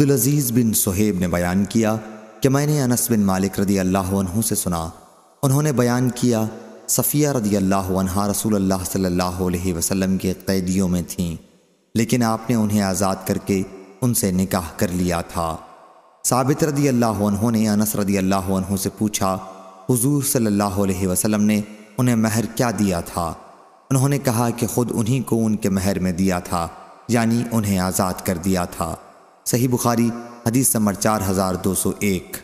अब्दुल अजीज़ बिन सोहेब ने बयान किया कि मैंने अनस बिन मालिक रदी अल्लाह से सुना उन्होंने बयान किया सफ़िया रदी अल्लाह रसूल अल्लाह सल्लल्लाहु अलैहि वसल्लम के कैदियों में थीं लेकिन आपने उन्हें आज़ाद करके उनसे निकाह कर लिया था साबित रदी अल्लाह ने अनस रदी अल्लाह से पूछा हुजूर सल्लल्लाहु अलैहि वसल्लम ने उन्हें महर क्या दिया था उन्होंने कहा कि ख़ुद उन्हीं को उनके महर में दिया था यानी उन्हें आज़ाद कर दिया था सही बुखारी हदीस नंबर चार हज़ार दो सौ एक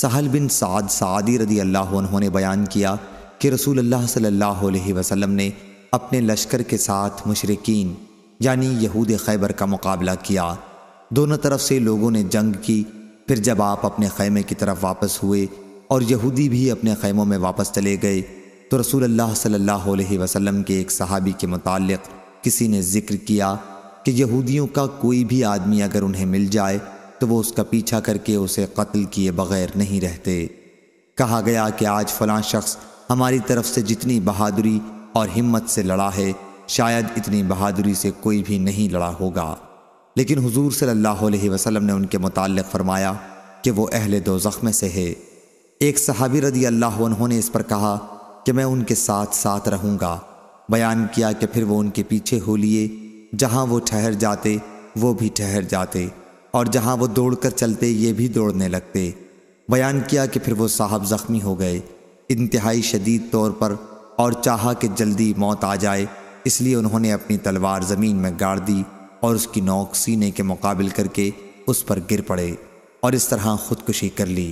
सहल बिन साद सादी रदी अल्लाह उन्होंने बयान किया कि रसूल अल्लाह सल्लल्लाहु अलैहि वसल्लम ने अपने लश्कर के साथ मुशरकिन यानी यहूद खैबर का मुकाबला किया दोनों तरफ से लोगों ने जंग की फिर जब आप अपने खैमे की तरफ वापस हुए और यहूदी भी अपने खैमों में वापस चले गए तो रसूल अल्लाह सल्लल्लाहु अलैहि वसल्लम के एक सहाबी के मुतालिक किसी ने ज़िक्र किया कि यहूदियों का कोई भी आदमी अगर उन्हें मिल जाए तो वो उसका पीछा करके उसे कत्ल किए बगैर नहीं रहते कहा गया कि आज फलां शख्स हमारी तरफ से जितनी बहादुरी और हिम्मत से लड़ा है शायद इतनी बहादुरी से कोई भी नहीं लड़ा होगा लेकिन हुजूर सल्लल्लाहु अलैहि वसल्लम ने उनके मुतालिक फरमाया कि वो अहले दो ज़ख्म से है एक सहाबी रदी अल्लाह उन्होंने इस पर कहा कि मैं उनके साथ साथ रहूँगा बयान किया कि फिर वो उनके पीछे हो लिए जहाँ वो ठहर जाते वो भी ठहर जाते और जहाँ वो दौड़कर चलते ये भी दौड़ने लगते बयान किया कि फिर वो साहब ज़ख्मी हो गए इंतहाई शदीद तौर पर और चाहा कि जल्दी मौत आ जाए इसलिए उन्होंने अपनी तलवार ज़मीन में गाड़ दी और उसकी नोक सीने के मुकाबिल करके उस पर गिर पड़े और इस तरह ख़ुदकुशी कर ली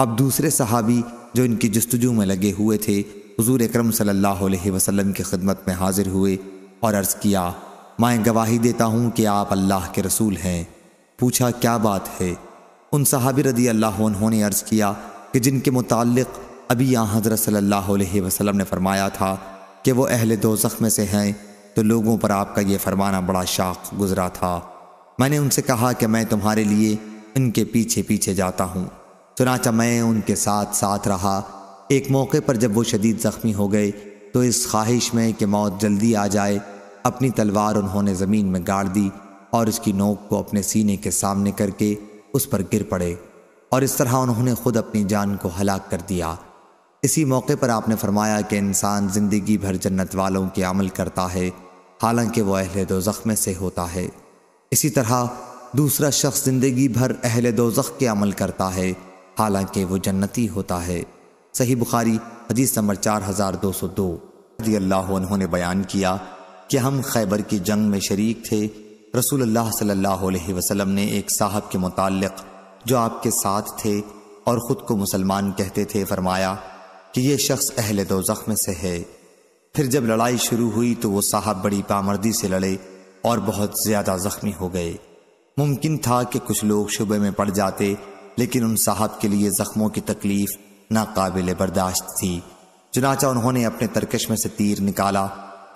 अब दूसरे सहाबी जो इनकी जस्तजू में लगे हुए थे हजूर अक्रम सल्ला वसलम की खिदमत में हाजिर हुए और अर्ज़ किया मैं गवाही देता हूँ कि आप अल्लाह के रसूल हैं पूछा क्या बात है उन सहाबी रदी अल्लाह उन्होंने अर्ज़ किया कि जिनके मुतालिक अभी यहाँ हज़रत सल्ला वसलम ने फरमाया था कि वो अहल दो में से हैं तो लोगों पर आपका यह फरमाना बड़ा शाख गुज़रा था मैंने उनसे कहा कि मैं तुम्हारे लिए इनके पीछे पीछे जाता हूँ चुनाचा मैं उनके साथ साथ रहा एक मौके पर जब वो शदीद ज़ख्मी हो गए तो इस ख्वाहिश में कि मौत जल्दी आ जाए अपनी तलवार उन्होंने ज़मीन में गाड़ दी और उसकी नोक को अपने सीने के सामने करके उस पर गिर पड़े और इस तरह उन्होंने खुद अपनी जान को हलाक कर दिया इसी मौके पर आपने फरमाया कि इंसान ज़िंदगी भर जन्नत वालों के अमल करता है हालांकि वह अहल दो में से होता है इसी तरह दूसरा शख्स ज़िंदगी भर अहल दो के अमल करता है हालांकि वो जन्नती होता है सही बुखारी हदीस नंबर चार हज़ार दो सौ दो अल्लाह ने बयान किया कि हम खैबर की जंग में शरीक थे रसूल अल्लाह सल्लल्लाहु अलैहि वसल्लम ने एक साहब के मुतालिक जो आपके साथ थे और ख़ुद को मुसलमान कहते थे फरमाया कि यह शख्स अहले दो जख्म से है फिर जब लड़ाई शुरू हुई तो वो साहब बड़ी पामर्दी से लड़े और बहुत ज़्यादा ज़ख्मी हो गए मुमकिन था कि कुछ लोग शुबे में पड़ जाते लेकिन उन साहब के लिए ज़ख्मों की तकलीफ़ नाकाबिल बर्दाश्त थी चुनाचा उन्होंने अपने तरकश में से तीर निकाला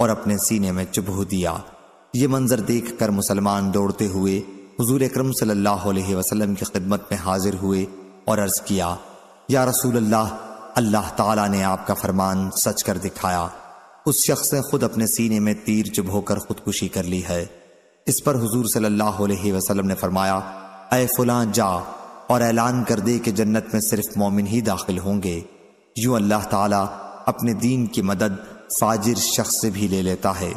और अपने सीने में चुभू दिया ये मंजर देख कर मुसलमान दौड़ते हुए हजूर अक्रम सल्लाम की खिदमत में हाजिर हुए और अर्ज किया या रसूल अल्लाह अल्लाह तला ने आपका फरमान सच कर दिखाया उस शख्स ने खुद अपने सीने में तीर चुभ होकर खुदकुशी कर ली है इस पर हजूर सल्लाम ने फरमाया अय फुला जा और ऐलान कर दे कि जन्नत में सिर्फ मोमिन ही दाखिल होंगे यूं अल्लाह ताला अपने दीन की मदद फाजिर शख्स से भी ले लेता है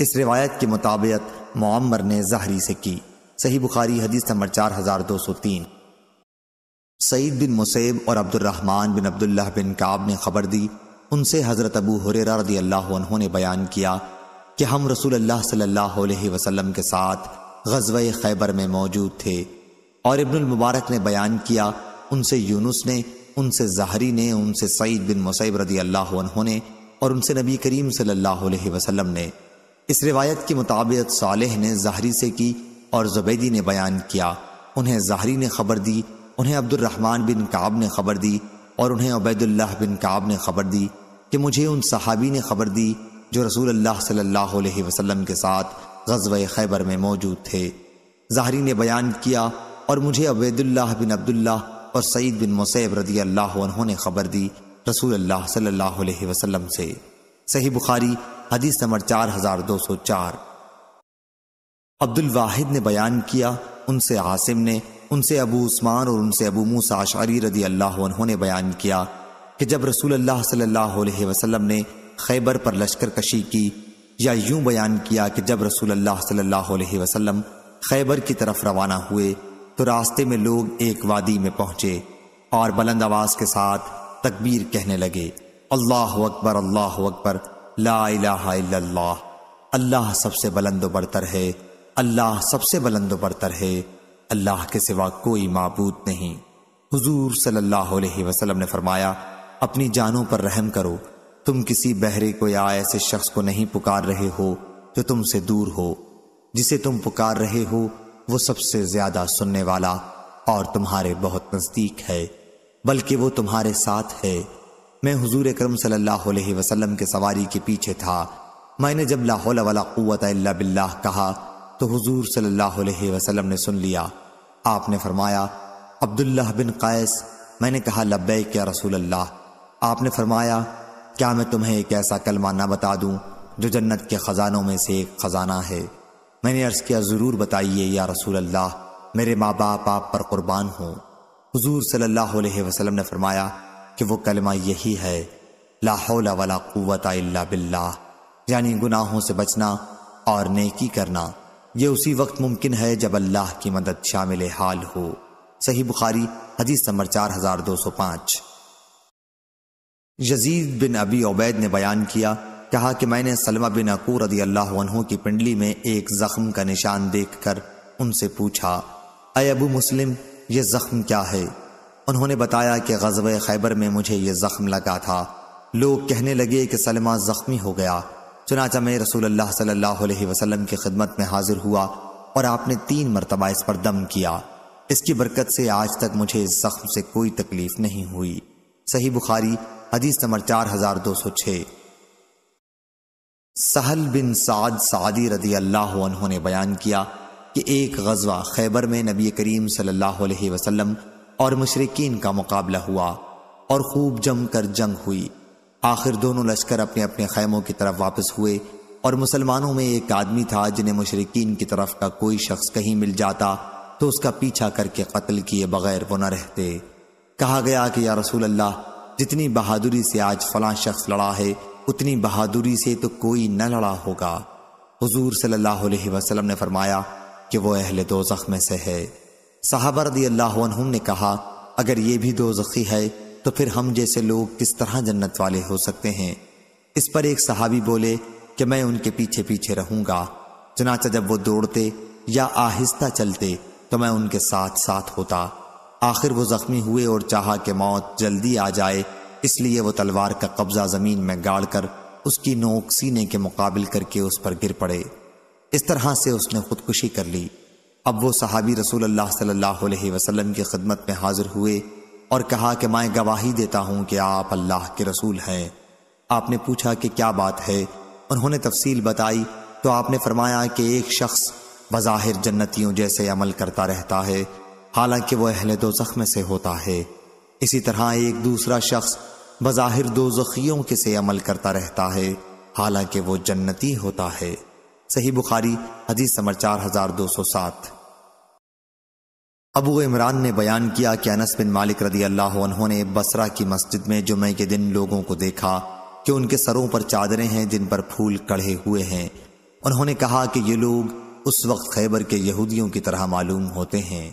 इस रिवायत के मुताबिक मम्मर ने जहरी से की सही बुखारी हदीस नंबर चार हजार दो सौ तीन सईद बिन मुसैब और अब्दुलरहमान बिन अब्दुल्ला बिन काब ने खबर दी उनसे हज़रत अबू हुरेरा रदी अल्लाह ने बयान किया कि हम रसूल अल्लाह सल्लल्लाहु अलैहि वसल्लम के साथ गजवा खैबर में मौजूद थे और इब्नुल मुबारक ने बयान किया उनसे यूनुस ने उनसे जहरी ने उनसे सईद बिन मुसैब रदी अल्लाह ने और उनसे नबी करीम सल्लल्लाहु अलैहि वसल्लम ने इस रिवायत के मुताबिक सालेह ने जहरी से की और जुबैदी ने बयान किया उन्हें जहरी ने खबर दी उन्हें अब्दुलरहमान बिन काब ने खबर दी और उन्हें उबैदुल्लाह बिन काब ने खबर दी कि मुझे उन सहाबी ने खबर दी जो रसूल अल्लाह सल्लल्लाहु अलैहि वसल्लम के साथ गजब खैबर में मौजूद थे जहरी ने बयान किया और मुझे अबैदुल्लाह बिन अब्दुल्ला और सईद बिन मुसैब रदी अल्लाह ने खबर दी रसूल अल्लाह सल्लल्लाहु अलैहि वसल्लम से सही बुखारी हदीस नंबर 4204 अब्दुल वाहिद ने बयान किया उनसे आसिम ने उनसे अबू उस्मान और उनसे अबू मूसा अशारी रदी अल्लाह ने बयान किया कि जब रसूल अल्लाह सल्लल्लाहु अलैहि वसल्लम ने खैबर पर लश्कर कशी की या यूं बयान किया कि जब रसूल अल्लाह सल्लल्लाहु अलैहि वसल्लम खैबर की तरफ रवाना हुए तो रास्ते में लोग एक वादी में पहुंचे और बुलंद आवाज के साथ तकबीर कहने लगे अल्लाह अकबर अल्लाह अकबर ला अल्लाह सबसे बुलंद बरतर है अल्लाह सबसे बुलंद बरतर है अल्लाह के सिवा कोई मबूत नहीं हजूर सल्लल्लाहु ने फरमाया अपनी जानों पर रहम करो तुम किसी बहरे को या ऐसे शख्स को नहीं पुकार रहे हो जो तुमसे दूर हो जिसे तुम पुकार रहे हो वो सबसे ज्यादा सुनने वाला और तुम्हारे बहुत नजदीक है बल्कि वो तुम्हारे साथ है मैं हुजूर करम सल्लल्लाहु अलैहि वसल्लम के सवारी के पीछे था मैंने जब लाहौल वाला क़ुवत अल्ला बिल्लाह कहा तो हुजूर सल्लल्लाहु अलैहि वसल्लम ने सुन लिया आपने फरमाया अब्दुल्लाह बिन कैस मैंने कहा लब्बैक क्या रसूल अल्लाह आपने फरमाया क्या मैं तुम्हें एक ऐसा कलमा ना बता दूं जो जन्नत के ख़जानों में से एक ख़जाना है मैंने अर्ज़ किया ज़रूर बताइए या रसूल अल्लाह मेरे माँ बाप आप पर कुर्बान हों हुजूर सल्लल्लाहु अलैहि वसल्लम ने फरमाया कि वो कलमा यही है लाहौला वाला कुत इल्ला बिल्ला यानी गुनाहों से बचना और नेकी करना ये उसी वक्त मुमकिन है जब अल्लाह की मदद शामिल हाल हो सही बुखारी हदीस नंबर चार हजार दो सौ पांच यजीद बिन अबी उबैद ने बयान किया कहा कि मैंने सलमा बिन अकूर रदी अल्लाह की पिंडली में एक जख्म का निशान देखकर उनसे पूछा अय अबू मुस्लिम ये जख्म क्या है उन्होंने बताया कि गजब खैबर में मुझे ये जख्म लगा था लोग कहने लगे कि सलमा जख्मी हो गया चुनाचा मैं रसूल अल्लाह सल्लल्लाहु अलैहि वसल्लम की खिदमत में हाजिर हुआ और आपने तीन मरतबा इस पर दम किया इसकी बरकत से आज तक मुझे इस जख्म से कोई तकलीफ नहीं हुई सही बुखारी हदीस नंबर चार हजार दो सौ छहल सहल बिन साद सादी रदी अल्लाह उन्होंने बयान किया कि एक गजवा खैबर में नबी करीम सल्लल्लाहु अलैहि वसल्लम और मशरकिन का मुकाबला हुआ और खूब जमकर जंग हुई आखिर दोनों लश्कर अपने अपने खैमों की तरफ वापस हुए और मुसलमानों में एक आदमी था जिन्हें मशरकिन की तरफ का कोई शख्स कहीं मिल जाता तो उसका पीछा करके कत्ल किए बगैर वो न रहते कहा गया कि या रसूल अल्लाह जितनी बहादुरी से आज फला शख्स लड़ा है उतनी बहादुरी से तो कोई न लड़ा होगा हुजूर सल्लल्लाहु अलैहि वसल्लम ने फरमाया कि वो अहले दो में से है साहबा रदी अल्लाह ने कहा अगर ये भी दो है तो फिर हम जैसे लोग किस तरह जन्नत वाले हो सकते हैं इस पर एक सहाबी बोले कि मैं उनके पीछे पीछे रहूंगा चनाचा जब वो दौड़ते या आहिस्ता चलते तो मैं उनके साथ साथ होता आखिर वो जख्मी हुए और चाह के मौत जल्दी आ जाए इसलिए वो तलवार का कब्जा जमीन में गाड़कर उसकी नोक सीने के मुकाबिल करके उस पर गिर पड़े इस तरह से उसने खुदकुशी कर ली अब वो सहाबी रसूल अल्लाह सल्लल्लाहु अलैहि वसल्लम की खिदमत में हाजिर हुए और कहा कि मैं गवाही देता हूं कि आप अल्लाह के रसूल हैं आपने पूछा कि क्या बात है उन्होंने तफसील बताई तो आपने फरमाया कि एक शख्स बज़ाहिर जन्नतियों जैसे अमल करता रहता है हालांकि वह अहल दो ज़ख्म से होता है इसी तरह एक दूसरा शख्स बज़ाहिर दो जखियों के से अमल करता रहता है हालांकि वो जन्नती होता है सही बुखारी हदीस समर चार हजार दो सौ सात अबू इमरान ने बयान किया कि अनस बिन मालिक रदी अल्लाह ने बसरा की मस्जिद में जुमे के दिन लोगों को देखा कि उनके सरों पर चादरें हैं जिन पर फूल कढ़े हुए हैं उन्होंने कहा कि ये लोग उस वक्त खैबर के यहूदियों की तरह मालूम होते हैं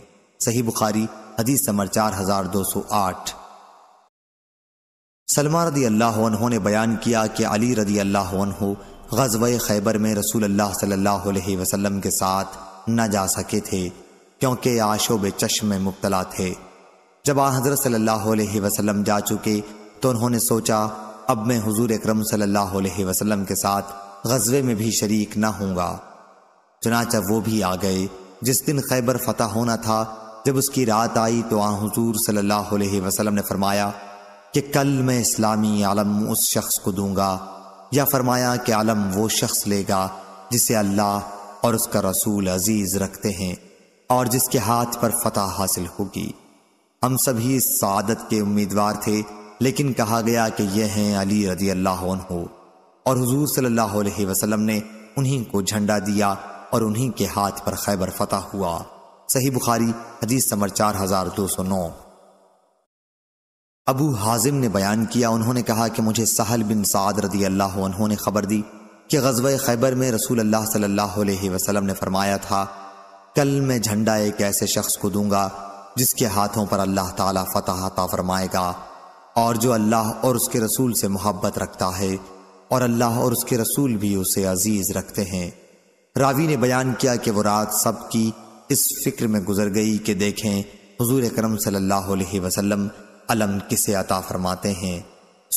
सही बुखारी हदीस समर चार हजार दो सौ आठ सलमा रदी अल्लाह ने बयान किया कि अली रदी अल्लाह गजब खैबर में रसूल अल्लाह सल्लल्लाहु अलैहि वसल्लम के साथ न जा सके थे क्योंकि आशोब चश्म में मुबतला थे जब आ हजरत सल्लल्लाहु अलैहि वसल्लम जा चुके तो उन्होंने सोचा अब मैं हुजूर अकरम सल्लल्लाहु अलैहि वसल्लम के साथ गजबे में भी शरीक ना होऊंगा चुनाचा वो भी आ गए जिस दिन खैबर फतह होना था जब उसकी रात आई तो आ हजूर सल्लल्लाहु अलैहि वसल्लम ने फरमाया कि कल मैं इस्लामी आलम उस शख्स को दूंगा या फरमाया कि आलम वो शख्स लेगा जिसे अल्लाह और उसका रसूल अजीज रखते हैं और जिसके हाथ पर फतह हासिल होगी हम सभी इस सादत के उम्मीदवार थे लेकिन कहा गया कि यह हैं अली रजी अल्लाह हो और हजूर सल्लल्लाहु वसलम ने उन्हीं को झंडा दिया और उन्हीं के हाथ पर खैबर फतह हुआ सही बुखारी हदीस समर चार हजार दो सौ नौ अबू हाजिम ने बयान किया उन्होंने कहा कि मुझे सहल बिन साद रदी अल्लाह उन्होंने खबर दी कि गजब खैबर में रसूल अल्लाह सल्लल्लाहु अलैहि वसल्लम ने फरमाया था कल मैं झंडा एक ऐसे शख्स को दूंगा जिसके हाथों पर अल्लाह ताला फतह फरमाएगा और जो अल्लाह और उसके रसूल से मोहब्बत रखता है और अल्लाह और उसके रसूल भी उसे अजीज रखते हैं रावी ने बयान किया कि वो रात सबकी इस फिक्र में गुजर गई कि देखें हजूर करम सल्ला अलैहि अलम किसे अता फरमाते हैं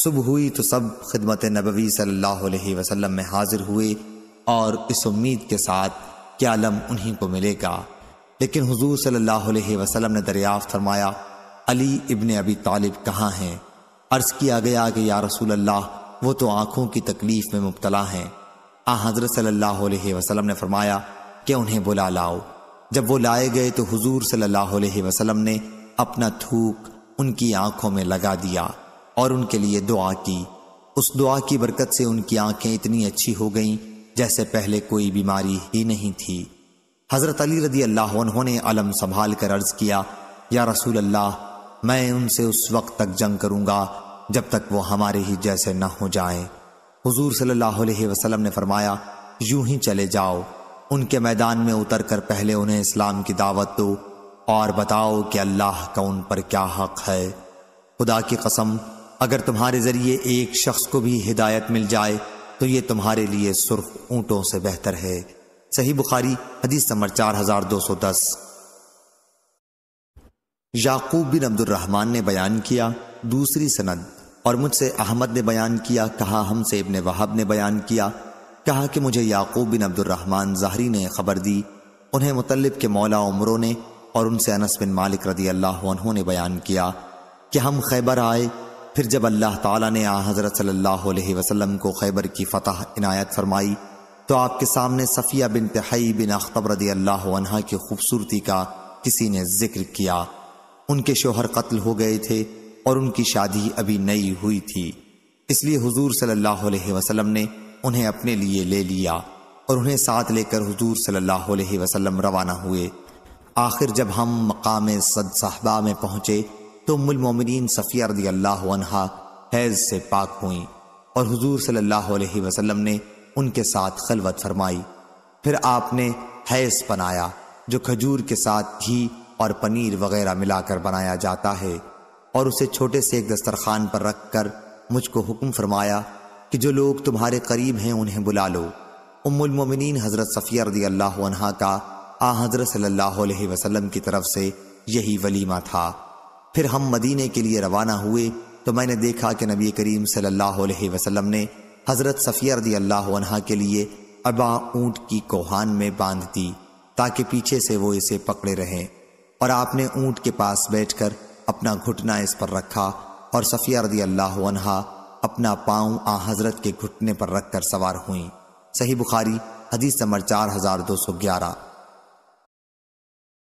सुबह हुई तो सब खिदमत नबवी सल्लल्लाहु अलैहि वसल्लम में हाजिर हुए और इस उम्मीद के साथ कि आलम उन्हीं को मिलेगा लेकिन हुजूर सल्लल्लाहु अलैहि वसल्लम ने दरियाफ्त फरमाया अली इब्ने अबी तालिब कहाँ हैं अर्ज़ किया गया कि या रसूल अल्लाह वो तो आँखों की तकलीफ़ में मुबतला हैं आ हज़रत सल्लल्लाहु अलैहि वसल्लम ने फरमाया कि उन्हें बुला लाओ जब वो लाए गए तो हुजूर सल्लल्लाहु अलैहि वसल्लम ने अपना थूक उनकी आंखों में लगा दिया और उनके लिए दुआ की उस दुआ की बरकत से उनकी आंखें इतनी अच्छी हो गईं जैसे पहले कोई बीमारी ही नहीं थी हजरत अली रदी अल्लाह उन्होंने अलम संभाल कर अर्ज किया या रसूल अल्लाह मैं उनसे उस वक्त तक जंग करूंगा जब तक वो हमारे ही जैसे न हो जाएं। हुजूर सल्लल्लाहु अलैहि वसल्लम ने फरमाया यूं ही चले जाओ उनके मैदान में उतर कर पहले उन्हें इस्लाम की दावत दो और बताओ कि अल्लाह का उन पर क्या हक है खुदा की कसम अगर तुम्हारे ज़रिए एक शख्स को भी हिदायत मिल जाए तो ये तुम्हारे लिए सुर्ख ऊंटों से बेहतर है सही बुखारी हदीस नंबर चार हजार दो सौ दस याकूब बिन अब्दुलरहमान ने बयान किया दूसरी सनद और मुझसे अहमद ने बयान किया कहा हमसे इबन वहाब ने बयान किया कहा कि मुझे याकूब बिन अब्दुलरहमान जहरी ने खबर दी उन्हें मुतलब के मौला उमरों ने और उनसे अनस बिन मालिक रदी अल्लाह ने बयान किया कि हम खैबर आए फिर जब अल्लाह ताला ने आ हज़रत सल्लल्लाहु अलैहि वसल्लम को खैबर की फतह इनायत फरमाई तो आपके सामने सफ़िया बिन तहई बिन अख्तब रदी अल्लाह की खूबसूरती का किसी ने जिक्र किया उनके शोहर कत्ल हो गए थे और उनकी शादी अभी नई हुई थी इसलिए हुजूर सल्लल्लाहु अलैहि वसल्लम ने उन्हें अपने लिए ले लिया और उन्हें साथ लेकर हुजूर सल्लल्लाहु अलैहि वसल्लम रवाना हुए आखिर जब हम मकाम सद साहबा में पहुंचे तो मुलमोमिन सफ़िया रदी अल्लाह हैज़ से पाक हुई और हजूर सल्लल्लाहु अलैहि वसल्लम ने उनके साथ खलवत फरमाई फिर आपने हैज़ बनाया जो खजूर के साथ घी और पनीर वगैरह मिलाकर बनाया जाता है और उसे छोटे से एक दस्तरखान पर रख कर मुझको हुक्म फरमाया कि जो लोग तुम्हारे करीब हैं उन्हें बुला लो उम्मुलमोमिन हज़रत सफ़िया रदी अल्लाह का आ हजरत सल्लल्लाहु वसल्लम की तरफ से यही वलीमा था फिर हम मदीने के लिए रवाना हुए तो मैंने देखा कि नबी करीम सल्लल्लाहु अलैहि वसल्लम ने हजरत सफ़िया रदी अल्लाह के लिए अबा ऊंट की कोहान में बांध दी ताकि पीछे से वो इसे पकड़े रहें और आपने ऊंट के पास बैठकर अपना घुटना इस पर रखा और सफ़िया रदी अल्लाह अपना पाँव आ हजरत के घुटने पर रखकर सवार हुई सही बुखारी हदीस नंबर चार हजार दो सौ ग्यारह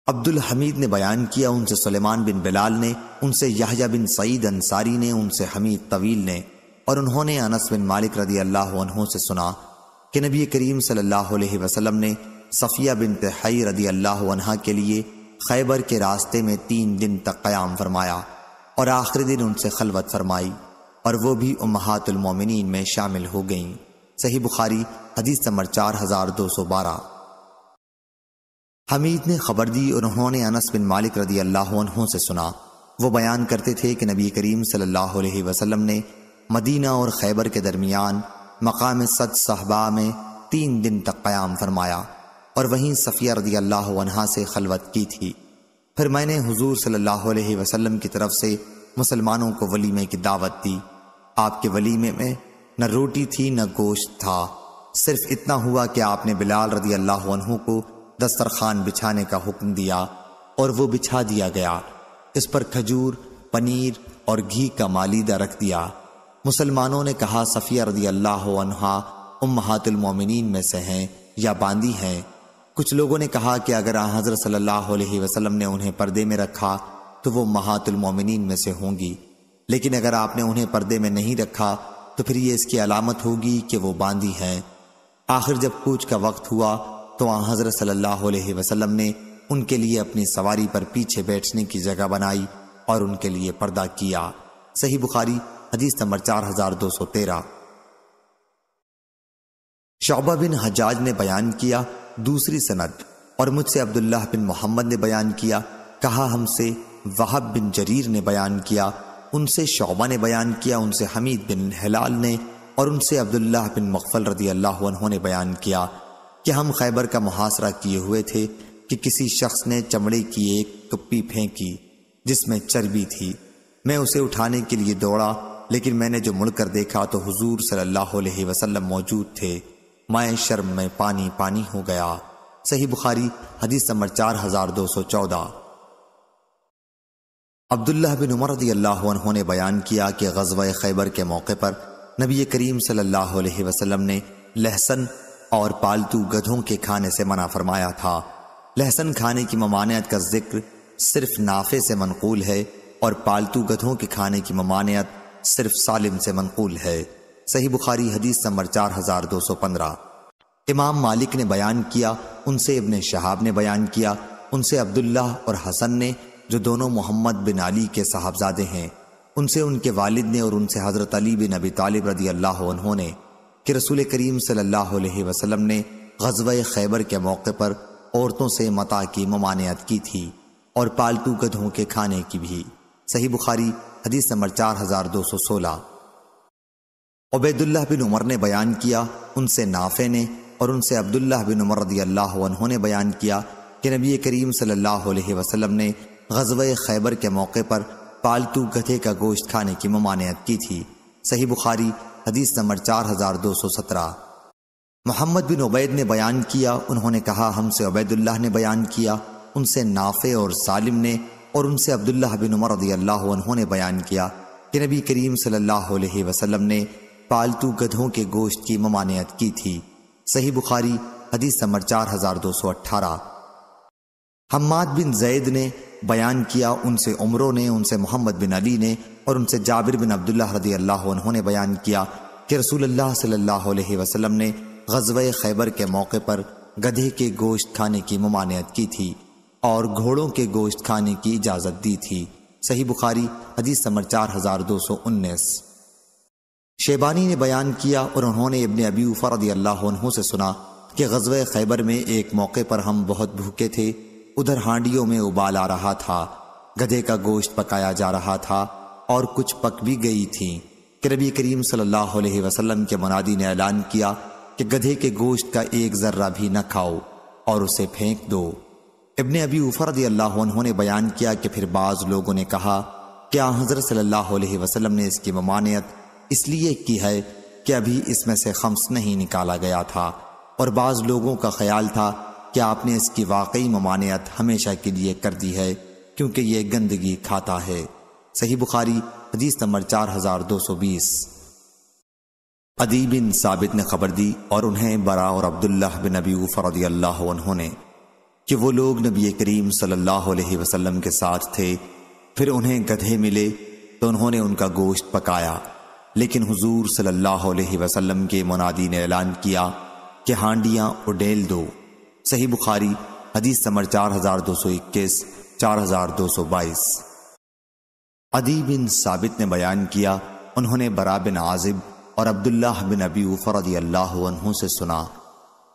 अब्दुल हमीद ने बयान किया उनसे सुलेमान बिन बिलाल ने उनसे याहिया बिन सईद अंसारी ने उनसे हमीद तवील ने और उन्होंने अनस बिन मालिक रदी अल्लाह से सुना कि नबी करीम सल्लल्लाहु अलैहि वसल्लम ने सफ़िया बिन तहई रदी अल्लाह के लिए खैबर के रास्ते में तीन दिन तक क्याम फरमाया और आखिरी दिन उनसे खलवत फरमाई और वो भी उमहातुलमिन में शामिल हो गई सही बुखारी हदीस नंबर चार हज़ार दो सौ बारह हमीद ने खबर दी और उन्होंने अनस बिन मालिक रदी अल्लाह से सुना वो बयान करते थे कि नबी करीम सल्लल्लाहु अलैहि वसल्लम ने मदीना और खैबर के दरमियान मकाम सद साहबा में तीन दिन तक क़्याम फरमाया और वहीं सफ़िया रदी अल्लाह से खलवत की थी फिर मैंने हजूर सल्ला वसलम की तरफ से मुसलमानों को वलीमे की दावत दी आपके वलीमे में न रोटी थी न गोश्त था सिर्फ इतना हुआ कि आपने बिलाल रदी अल्लाह को दस्तरखान बिछाने का हुक्म दिया और वो बिछा दिया गया इस पर खजूर पनीर और घी का मालीदा रख दिया मुसलमानों ने कहा सफ़िया रदी अल्लाह उम्मातुलमोमिन में से हैं या बांदी हैं कुछ लोगों ने कहा कि अगर हज़रत सल्लल्लाहु अलैहि वसल्लम ने उन्हें पर्दे में रखा तो वो महातुलमोमिन में से होंगी लेकिन अगर आपने उन्हें पर्दे में नहीं रखा तो फिर ये इसकी अलामत होगी कि वो बांदी हैं आखिर जब कूच का वक्त हुआ तो वहां हजरत सल्लल्लाहु अलैहि वसल्लम ने उनके लिए अपनी सवारी पर पीछे बैठने की जगह बनाई और उनके लिए पर्दा किया सही बुखारी हदीस नंबर चार हजार दो सौ तेरह शौबा बिन हजाज ने बयान किया दूसरी सनद और मुझसे अब्दुल्लाह बिन मोहम्मद ने बयान किया कहा हमसे वहाब बिन जरीर ने बयान किया उनसे शौबा ने बयान किया उनसे हमीद बिन हिलाल ने और उनसे अब्दुल्लाह बिन मकफल रदी अल्लाह ने बयान किया कि हम खैबर का मुहासरा किए हुए थे कि किसी शख्स ने चमड़े की एक कप्पी फेंकी जिसमें चर्बी थी मैं उसे उठाने के लिए दौड़ा लेकिन मैंने जो मुड़कर देखा तो हुजूर सल्लल्लाहु अलैहि वसल्लम मौजूद थे मैं शर्म में पानी पानी हो गया सही बुखारी हदीस नंबर चार हजार दो सौ चौदह अब्दुल्ला बिन उमर अल्लाह ने बयान किया कि गजब खैबर के मौके पर नबी करीम सल्लल्लाहु अलैहि वसल्लम ने लहसन और पालतू गधों के खाने से मना फरमाया था लहसन खाने की ममानियत का जिक्र सिर्फ नाफे से मनकूल है और पालतू गधों के खाने की ममानियत सिर्फ सालिम से मनकूल है सही बुखारी हदीस नंबर चार हजार दो सौ पंद्रह इमाम मालिक ने बयान किया उनसे इबन शहाब ने बयान किया उनसे अब्दुल्ला और हसन ने जो दोनों मोहम्मद बिन अली के साहबजादे हैं उनसे उनके वालिद ने और उनसे हज़रत अली बिन अबी तालिब रदी अल्लाह उन्होंने कि रसूल करीम सल्लल्लाहु अलैहि वसल्लम ने गजब खैबर के मौके पर औरतों से मता की ममानियत की थी और पालतू गधों के खाने की भी सही बुखारी हदीस नंबर चार हजार दो सौ सोलह उबैदुल्ला बिन उमर ने बयान किया उनसे नाफे ने और उनसे अब्दुल्ला बिन उमर रदी अल्लाह ने बयान किया कि नबी करीम सल्लल्लाहु अलैहि वसल्लम ने गजब खैबर के मौके पर पालतू गधे का गोश्त खाने की ममानियत की थी सही बुखारी हदीस नंबर चार हजार दो सौ सत्रह मोहम्मद बिन उबैद ने बयान किया उन्होंने कहा हमसे उबैदुल्लाह ने बयान किया उनसे नाफे और सालिम ने और उनसे अब्दुल्ला बिन उमर रदील्ला ने बयान किया कि नबी करीम सल्लल्लाहु अलैहि वसल्लम ने पालतू गधों के गोश्त की ममानियत की थी सही बुखारी हदीस नंबर चार हजार दो सौ अट्ठारह हम्माद बिन जैद ने बयान किया उनसे उमरों ने उनसे मोहम्मद बिन अली ने और उनसे जाबिर बिन अब्दुल्ला रदी अल्लाह उन्होंने बयान किया कि रसूल अल्लाह वसलम ने गजब खैबर के मौके पर गधे के गोश्त खाने की ममानियत की थी और घोड़ों के गोश्त खाने की इजाज़त दी थी सही बुखारी हदीस समर चार हजार दो सौ उन्नीस शेबानी ने बयान किया और उन्होंने इबन अबी उफर फ़रदी अल्लाह उन्हों से सुना कि गजब खैबर में एक मौके पर हम बहुत भूखे थे उधर हांडियों में उबाल आ रहा था गधे का गोश्त पकाया जा रहा था और कुछ पक भी गई थी कि रबी करीम सल्लल्लाहु अलैहि वसल्लम के मुनादी ने ऐलान किया कि गधे के गोश्त का एक जर्रा भी न खाओ और उसे फेंक दो इबन अबी उफरदी अल्लाह ने बयान किया कि फिर बाज़ लोगों ने कहा क्या हजरत सल्लल्लाहु अलैहि वसल्लम ने इसकी ममानियत इसलिए की है कि अभी इसमें से खम्स नहीं निकाला गया था और बाज़ लोगों का ख्याल था कि आपने इसकी वाकई ममानियत हमेशा के लिए कर दी है क्योंकि यह गंदगी खाता है सही बुखारी हदीस नंबर चार हजार दो सौ बीस अदी बिन साबित ने खबर दी और उन्हें बरा और अब्दुल्ला बिन नबी फ़रदी अल्लाह कि वो लोग नबी करीम सल्लल्लाहु अलैहि वसल्लम के साथ थे फिर उन्हें गधे मिले तो उन्होंने उनका गोश्त पकाया लेकिन हुजूर सल्लल्लाहु अलैहि वसल्लम के मुनादी ने ऐलान किया कि हांडियां उडेल दो सही बुखारी हदीस समर चार हजार दो सौ इक्कीस चार हजार दो सौ बाईस अदी बिन साबित ने बयान किया उन्होंने बरा बिन आजिब और अब्दुल्लाह बिन अबी फ़रदी अल्लाह से सुना